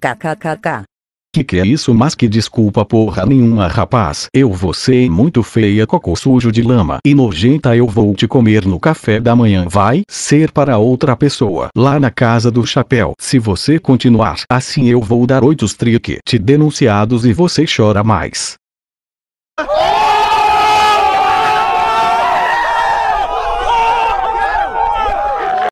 KKKK. Que que é isso mas que desculpa porra nenhuma rapaz. Eu vou ser muito feia cocô sujo de lama e nojenta eu vou te comer no café da manhã. Vai ser para outra pessoa lá na casa do chapéu. Se você continuar assim eu vou dar oito trick te denunciados e você chora mais.